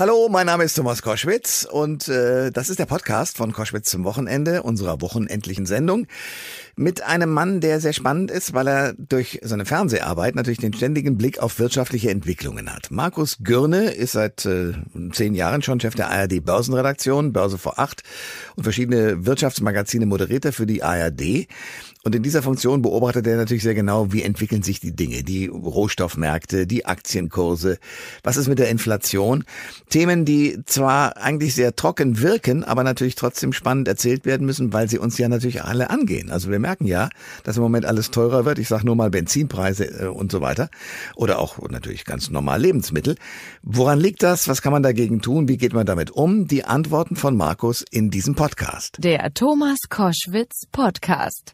Hallo, mein Name ist Thomas Koschwitz und äh, das ist der Podcast von Koschwitz zum Wochenende, unserer wochenendlichen Sendung, mit einem Mann, der sehr spannend ist, weil er durch seine Fernseharbeit natürlich den ständigen Blick auf wirtschaftliche Entwicklungen hat. Markus Gürne ist seit äh, zehn Jahren schon Chef der ARD Börsenredaktion, Börse vor acht und verschiedene Wirtschaftsmagazine moderiert er für die ARD. Und in dieser Funktion beobachtet er natürlich sehr genau, wie entwickeln sich die Dinge, die Rohstoffmärkte, die Aktienkurse, was ist mit der Inflation. Themen, die zwar eigentlich sehr trocken wirken, aber natürlich trotzdem spannend erzählt werden müssen, weil sie uns ja natürlich alle angehen. Also wir merken ja, dass im Moment alles teurer wird. Ich sage nur mal Benzinpreise äh, und so weiter. Oder auch natürlich ganz normal Lebensmittel. Woran liegt das? Was kann man dagegen tun? Wie geht man damit um? Die Antworten von Markus in diesem Podcast. Der Thomas Koschwitz Podcast.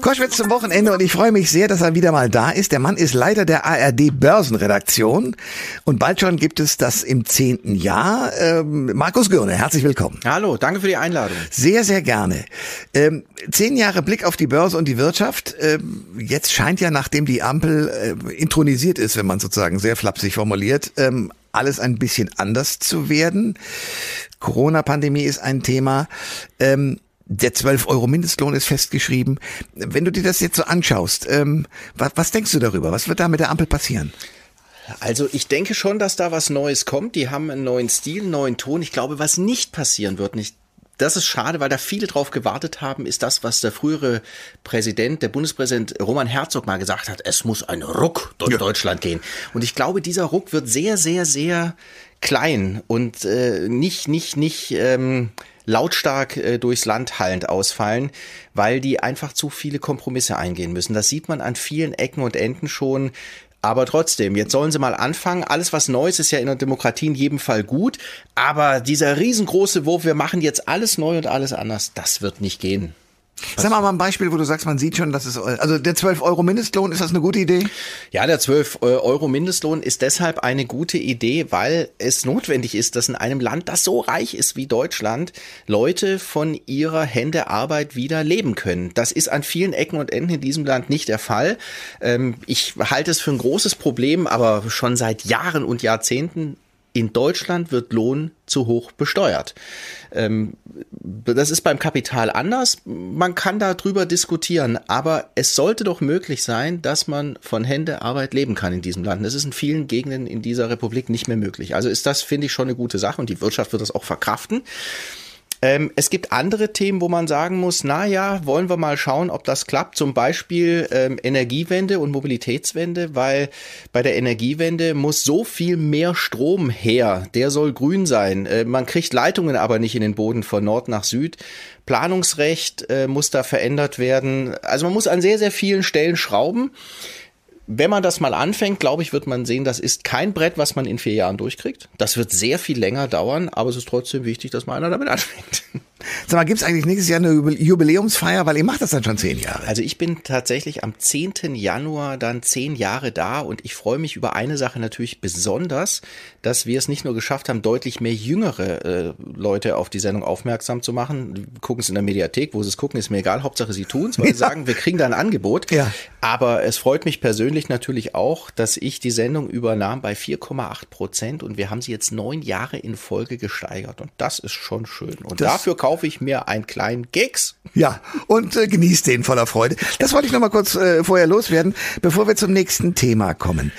Koschwitz zum Wochenende und ich freue mich sehr, dass er wieder mal da ist. Der Mann ist Leiter der ARD Börsenredaktion und bald schon gibt es das im zehnten Jahr. Ähm, Markus Gürne, herzlich willkommen. Hallo, danke für die Einladung. Sehr, sehr gerne. Ähm, zehn Jahre Blick auf die Börse und die Wirtschaft. Ähm, jetzt scheint ja, nachdem die Ampel äh, intronisiert ist, wenn man sozusagen sehr flapsig formuliert, alles ein bisschen anders zu werden. Corona-Pandemie ist ein Thema der 12 Euro Mindestlohn ist festgeschrieben. Wenn du dir das jetzt so anschaust, ähm, was, was denkst du darüber? Was wird da mit der Ampel passieren? Also ich denke schon, dass da was Neues kommt. Die haben einen neuen Stil, einen neuen Ton. Ich glaube, was nicht passieren wird, nicht. Das ist schade, weil da viele drauf gewartet haben, ist das, was der frühere Präsident, der Bundespräsident Roman Herzog mal gesagt hat, es muss ein Ruck durch ja. Deutschland gehen. Und ich glaube, dieser Ruck wird sehr, sehr, sehr klein und äh, nicht, nicht, nicht. Ähm, lautstark äh, durchs Land hallend ausfallen, weil die einfach zu viele Kompromisse eingehen müssen. Das sieht man an vielen Ecken und Enden schon. Aber trotzdem, jetzt sollen sie mal anfangen. Alles, was neu ist, ist ja in der Demokratie in jedem Fall gut. Aber dieser riesengroße Wurf, wir machen jetzt alles neu und alles anders, das wird nicht gehen. Sag mal mal ein Beispiel, wo du sagst, man sieht schon, dass es, also der 12 Euro Mindestlohn, ist das eine gute Idee? Ja, der 12 Euro Mindestlohn ist deshalb eine gute Idee, weil es notwendig ist, dass in einem Land, das so reich ist wie Deutschland, Leute von ihrer Hände Arbeit wieder leben können. Das ist an vielen Ecken und Enden in diesem Land nicht der Fall. Ähm, ich halte es für ein großes Problem, aber schon seit Jahren und Jahrzehnten in Deutschland wird Lohn zu hoch besteuert. Ähm, das ist beim Kapital anders. Man kann darüber diskutieren, aber es sollte doch möglich sein, dass man von Hände Arbeit leben kann in diesem Land. Das ist in vielen Gegenden in dieser Republik nicht mehr möglich. Also ist das, finde ich, schon eine gute Sache und die Wirtschaft wird das auch verkraften. Ähm, es gibt andere Themen, wo man sagen muss, na ja, wollen wir mal schauen, ob das klappt. Zum Beispiel ähm, Energiewende und Mobilitätswende, weil bei der Energiewende muss so viel mehr Strom her. Der soll grün sein. Äh, man kriegt Leitungen aber nicht in den Boden von Nord nach Süd. Planungsrecht äh, muss da verändert werden. Also man muss an sehr, sehr vielen Stellen schrauben wenn man das mal anfängt, glaube ich, wird man sehen, das ist kein Brett, was man in vier Jahren durchkriegt. Das wird sehr viel länger dauern, aber es ist trotzdem wichtig, dass mal einer damit anfängt. Sag mal, gibt es eigentlich nächstes Jahr eine Jubiläumsfeier, weil ihr macht das dann schon zehn Jahre? Also ich bin tatsächlich am 10. Januar dann zehn Jahre da und ich freue mich über eine Sache natürlich besonders, dass wir es nicht nur geschafft haben, deutlich mehr jüngere äh, Leute auf die Sendung aufmerksam zu machen. Gucken es in der Mediathek, wo sie es gucken, ist mir egal. Hauptsache sie tun es, weil ja. sie sagen, wir kriegen da ein Angebot. Ja. Aber es freut mich persönlich natürlich auch, dass ich die Sendung übernahm bei 4,8 Prozent und wir haben sie jetzt neun Jahre in Folge gesteigert und das ist schon schön. Und das dafür kaufen kaufe ich mir einen kleinen Keks. Ja, und äh, genießt den voller Freude. Das wollte ich noch mal kurz äh, vorher loswerden, bevor wir zum nächsten Thema kommen.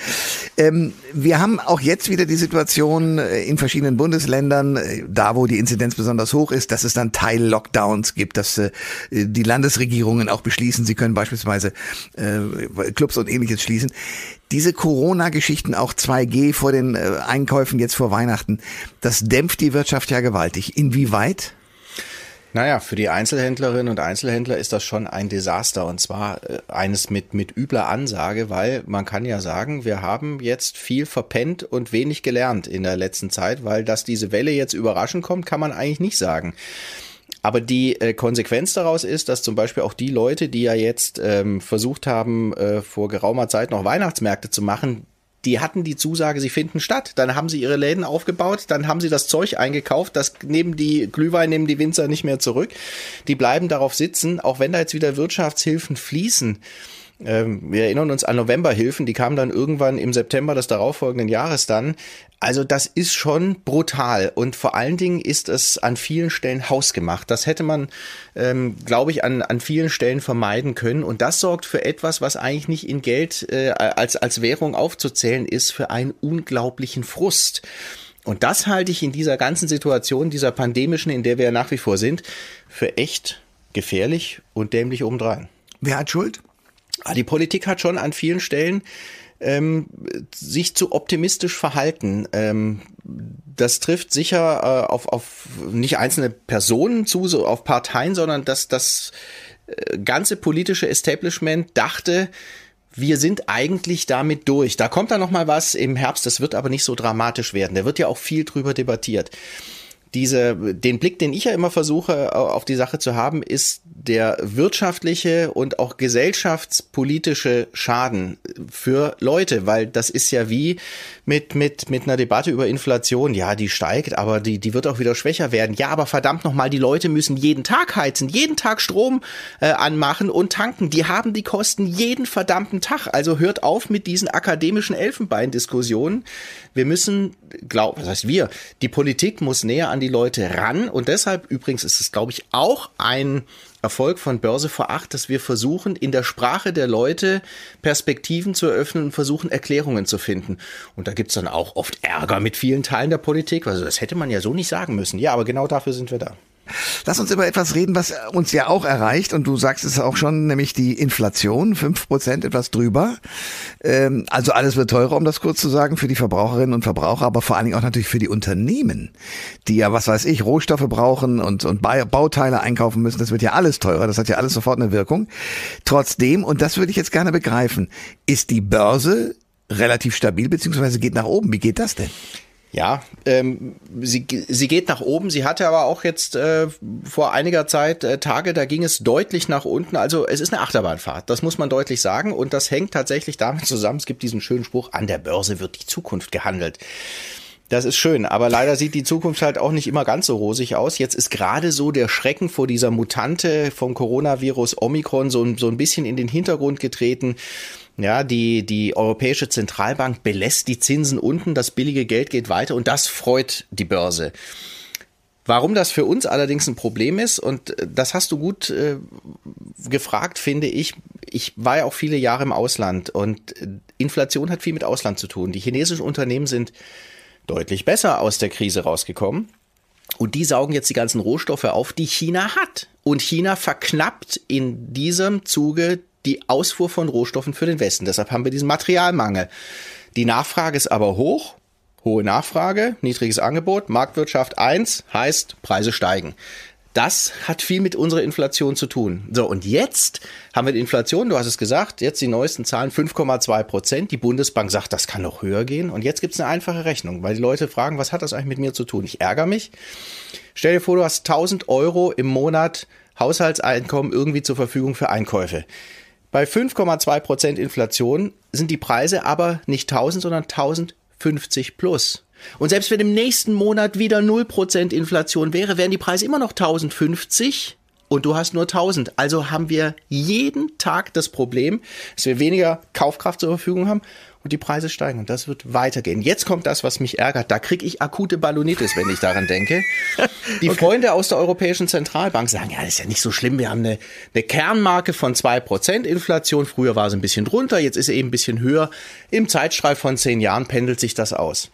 Ähm, wir haben auch jetzt wieder die Situation äh, in verschiedenen Bundesländern, äh, da wo die Inzidenz besonders hoch ist, dass es dann Teil-Lockdowns gibt, dass äh, die Landesregierungen auch beschließen, sie können beispielsweise äh, Clubs und ähnliches schließen. Diese Corona-Geschichten, auch 2G vor den äh, Einkäufen jetzt vor Weihnachten, das dämpft die Wirtschaft ja gewaltig. Inwieweit? Naja, für die Einzelhändlerinnen und Einzelhändler ist das schon ein Desaster und zwar äh, eines mit, mit übler Ansage, weil man kann ja sagen, wir haben jetzt viel verpennt und wenig gelernt in der letzten Zeit, weil dass diese Welle jetzt überraschend kommt, kann man eigentlich nicht sagen. Aber die äh, Konsequenz daraus ist, dass zum Beispiel auch die Leute, die ja jetzt ähm, versucht haben, äh, vor geraumer Zeit noch Weihnachtsmärkte zu machen, die hatten die Zusage, sie finden statt. Dann haben sie ihre Läden aufgebaut, dann haben sie das Zeug eingekauft, das nehmen die Glühwein, nehmen die Winzer nicht mehr zurück. Die bleiben darauf sitzen, auch wenn da jetzt wieder Wirtschaftshilfen fließen ähm, wir erinnern uns an Novemberhilfen, die kamen dann irgendwann im September des darauffolgenden Jahres dann. Also das ist schon brutal und vor allen Dingen ist es an vielen Stellen hausgemacht. Das hätte man, ähm, glaube ich, an, an vielen Stellen vermeiden können und das sorgt für etwas, was eigentlich nicht in Geld äh, als, als Währung aufzuzählen ist, für einen unglaublichen Frust. Und das halte ich in dieser ganzen Situation, dieser pandemischen, in der wir ja nach wie vor sind, für echt gefährlich und dämlich obendrein. Wer hat Schuld? Aber ah, die Politik hat schon an vielen Stellen ähm, sich zu optimistisch verhalten. Ähm, das trifft sicher äh, auf, auf nicht einzelne Personen zu, so auf Parteien, sondern dass das äh, ganze politische Establishment dachte, wir sind eigentlich damit durch. Da kommt dann noch mal was im Herbst, das wird aber nicht so dramatisch werden. Da wird ja auch viel drüber debattiert diese, den Blick, den ich ja immer versuche, auf die Sache zu haben, ist der wirtschaftliche und auch gesellschaftspolitische Schaden für Leute, weil das ist ja wie mit, mit, mit einer Debatte über Inflation. Ja, die steigt, aber die, die wird auch wieder schwächer werden. Ja, aber verdammt nochmal, die Leute müssen jeden Tag heizen, jeden Tag Strom äh, anmachen und tanken. Die haben die Kosten jeden verdammten Tag. Also hört auf mit diesen akademischen Elfenbeindiskussionen. Wir müssen, glaub, was heißt wir? Die Politik muss näher an an die Leute ran. Und deshalb übrigens ist es, glaube ich, auch ein Erfolg von Börse vor acht, dass wir versuchen, in der Sprache der Leute Perspektiven zu eröffnen und versuchen, Erklärungen zu finden. Und da gibt es dann auch oft Ärger mit vielen Teilen der Politik. Also das hätte man ja so nicht sagen müssen. Ja, aber genau dafür sind wir da. Lass uns über etwas reden, was uns ja auch erreicht. Und du sagst es auch schon, nämlich die Inflation. fünf Prozent etwas drüber. Ähm, also alles wird teurer, um das kurz zu sagen, für die Verbraucherinnen und Verbraucher, aber vor allen Dingen auch natürlich für die Unternehmen, die ja, was weiß ich, Rohstoffe brauchen und, und Bauteile einkaufen müssen. Das wird ja alles teurer. Das hat ja alles sofort eine Wirkung. Trotzdem, und das würde ich jetzt gerne begreifen, ist die Börse relativ stabil, beziehungsweise geht nach oben. Wie geht das denn? Ja, ähm, sie, sie geht nach oben. Sie hatte aber auch jetzt äh, vor einiger Zeit äh, Tage, da ging es deutlich nach unten. Also es ist eine Achterbahnfahrt, das muss man deutlich sagen. Und das hängt tatsächlich damit zusammen, es gibt diesen schönen Spruch, an der Börse wird die Zukunft gehandelt. Das ist schön, aber leider sieht die Zukunft halt auch nicht immer ganz so rosig aus. Jetzt ist gerade so der Schrecken vor dieser Mutante vom Coronavirus Omikron so, so ein bisschen in den Hintergrund getreten. Ja, die, die Europäische Zentralbank belässt die Zinsen unten, das billige Geld geht weiter und das freut die Börse. Warum das für uns allerdings ein Problem ist, und äh, das hast du gut äh, gefragt, finde ich. Ich war ja auch viele Jahre im Ausland und äh, Inflation hat viel mit Ausland zu tun. Die chinesischen Unternehmen sind deutlich besser aus der Krise rausgekommen. Und die saugen jetzt die ganzen Rohstoffe auf, die China hat. Und China verknappt in diesem Zuge die Ausfuhr von Rohstoffen für den Westen. Deshalb haben wir diesen Materialmangel. Die Nachfrage ist aber hoch. Hohe Nachfrage, niedriges Angebot. Marktwirtschaft 1 heißt, Preise steigen. Das hat viel mit unserer Inflation zu tun. So, und jetzt haben wir die Inflation, du hast es gesagt, jetzt die neuesten Zahlen 5,2 Prozent. Die Bundesbank sagt, das kann noch höher gehen. Und jetzt gibt es eine einfache Rechnung, weil die Leute fragen, was hat das eigentlich mit mir zu tun? Ich ärgere mich. Stell dir vor, du hast 1000 Euro im Monat Haushaltseinkommen irgendwie zur Verfügung für Einkäufe. Bei 5,2% Inflation sind die Preise aber nicht 1000, sondern 1050 plus. Und selbst wenn im nächsten Monat wieder 0% Inflation wäre, wären die Preise immer noch 1050 und du hast nur 1000. Also haben wir jeden Tag das Problem, dass wir weniger Kaufkraft zur Verfügung haben und die Preise steigen und das wird weitergehen. Jetzt kommt das, was mich ärgert. Da kriege ich akute Ballonitis, wenn ich daran denke. Die okay. Freunde aus der Europäischen Zentralbank sagen, ja, das ist ja nicht so schlimm. Wir haben eine, eine Kernmarke von zwei Prozent Inflation. Früher war sie ein bisschen drunter, jetzt ist sie eben ein bisschen höher. Im Zeitstreif von zehn Jahren pendelt sich das aus.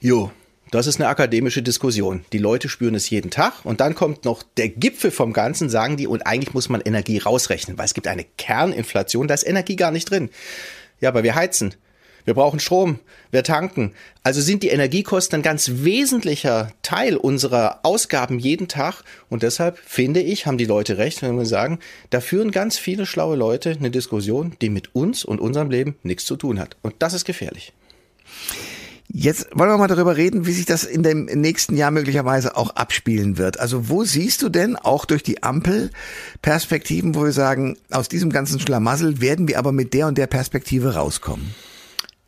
Jo, das ist eine akademische Diskussion. Die Leute spüren es jeden Tag. Und dann kommt noch der Gipfel vom Ganzen, sagen die, und eigentlich muss man Energie rausrechnen, weil es gibt eine Kerninflation, da ist Energie gar nicht drin. Ja, aber wir heizen. Wir brauchen Strom, wir tanken. Also sind die Energiekosten ein ganz wesentlicher Teil unserer Ausgaben jeden Tag. Und deshalb finde ich, haben die Leute recht, wenn wir sagen, da führen ganz viele schlaue Leute eine Diskussion, die mit uns und unserem Leben nichts zu tun hat. Und das ist gefährlich. Jetzt wollen wir mal darüber reden, wie sich das in dem nächsten Jahr möglicherweise auch abspielen wird. Also wo siehst du denn auch durch die Ampel Perspektiven, wo wir sagen, aus diesem ganzen Schlamassel werden wir aber mit der und der Perspektive rauskommen?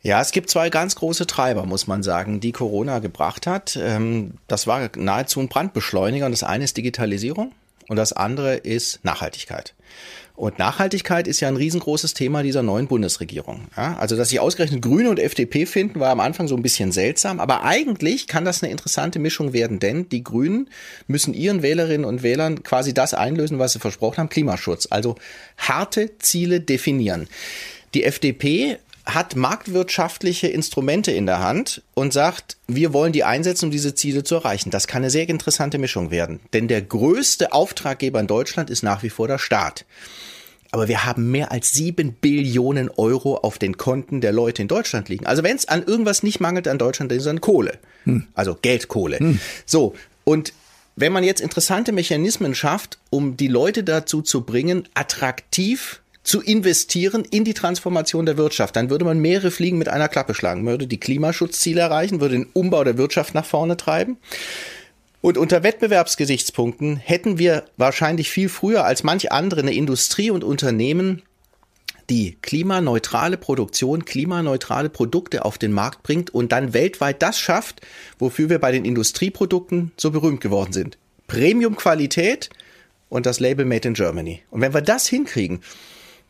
Ja, es gibt zwei ganz große Treiber, muss man sagen, die Corona gebracht hat. Ähm, das war nahezu ein Brandbeschleuniger und das eine ist Digitalisierung und das andere ist Nachhaltigkeit. Und Nachhaltigkeit ist ja ein riesengroßes Thema dieser neuen Bundesregierung. Ja, also, dass sich ausgerechnet Grüne und FDP finden, war am Anfang so ein bisschen seltsam. Aber eigentlich kann das eine interessante Mischung werden, denn die Grünen müssen ihren Wählerinnen und Wählern quasi das einlösen, was sie versprochen haben, Klimaschutz. Also harte Ziele definieren. Die FDP hat marktwirtschaftliche Instrumente in der Hand und sagt, wir wollen die einsetzen, um diese Ziele zu erreichen. Das kann eine sehr interessante Mischung werden. Denn der größte Auftraggeber in Deutschland ist nach wie vor der Staat. Aber wir haben mehr als sieben Billionen Euro auf den Konten der Leute in Deutschland liegen. Also wenn es an irgendwas nicht mangelt an Deutschland, dann ist es an Kohle. Hm. Also Geldkohle. Hm. So, und wenn man jetzt interessante Mechanismen schafft, um die Leute dazu zu bringen, attraktiv zu investieren in die Transformation der Wirtschaft. Dann würde man mehrere Fliegen mit einer Klappe schlagen, würde die Klimaschutzziele erreichen, würde den Umbau der Wirtschaft nach vorne treiben. Und unter Wettbewerbsgesichtspunkten hätten wir wahrscheinlich viel früher als manch andere eine Industrie und Unternehmen, die klimaneutrale Produktion, klimaneutrale Produkte auf den Markt bringt und dann weltweit das schafft, wofür wir bei den Industrieprodukten so berühmt geworden sind. Premium-Qualität und das Label Made in Germany. Und wenn wir das hinkriegen,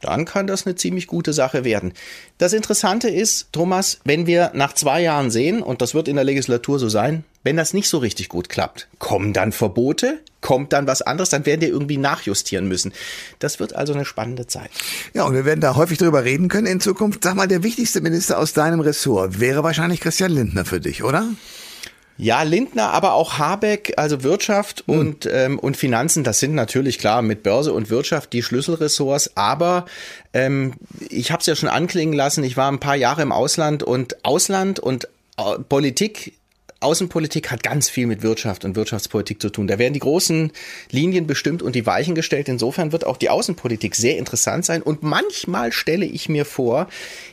dann kann das eine ziemlich gute Sache werden. Das Interessante ist, Thomas, wenn wir nach zwei Jahren sehen, und das wird in der Legislatur so sein, wenn das nicht so richtig gut klappt, kommen dann Verbote, kommt dann was anderes, dann werden wir irgendwie nachjustieren müssen. Das wird also eine spannende Zeit. Ja, und wir werden da häufig drüber reden können in Zukunft. Sag mal, der wichtigste Minister aus deinem Ressort wäre wahrscheinlich Christian Lindner für dich, oder? Ja, Lindner, aber auch Habeck, also Wirtschaft mhm. und, ähm, und Finanzen, das sind natürlich klar mit Börse und Wirtschaft die Schlüsselressorts, aber ähm, ich habe es ja schon anklingen lassen, ich war ein paar Jahre im Ausland und Ausland und äh, Politik Außenpolitik hat ganz viel mit Wirtschaft und Wirtschaftspolitik zu tun. Da werden die großen Linien bestimmt und die Weichen gestellt. Insofern wird auch die Außenpolitik sehr interessant sein. Und manchmal stelle ich mir vor,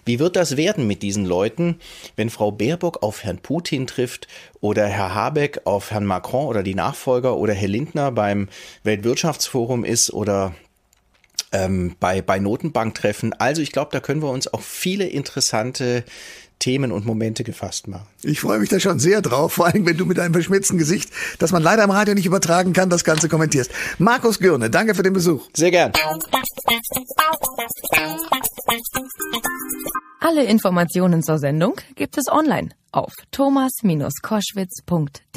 wie wird das werden mit diesen Leuten, wenn Frau Baerbock auf Herrn Putin trifft oder Herr Habeck auf Herrn Macron oder die Nachfolger oder Herr Lindner beim Weltwirtschaftsforum ist oder ähm, bei, bei Notenbanktreffen. Also ich glaube, da können wir uns auch viele interessante Themen und Momente gefasst machen. Ich freue mich da schon sehr drauf, vor allem wenn du mit einem verschmitzten Gesicht, das man leider im Radio nicht übertragen kann, das Ganze kommentierst. Markus Gürne, danke für den Besuch. Sehr gern. Alle Informationen zur Sendung gibt es online auf thomas-koschwitz.de.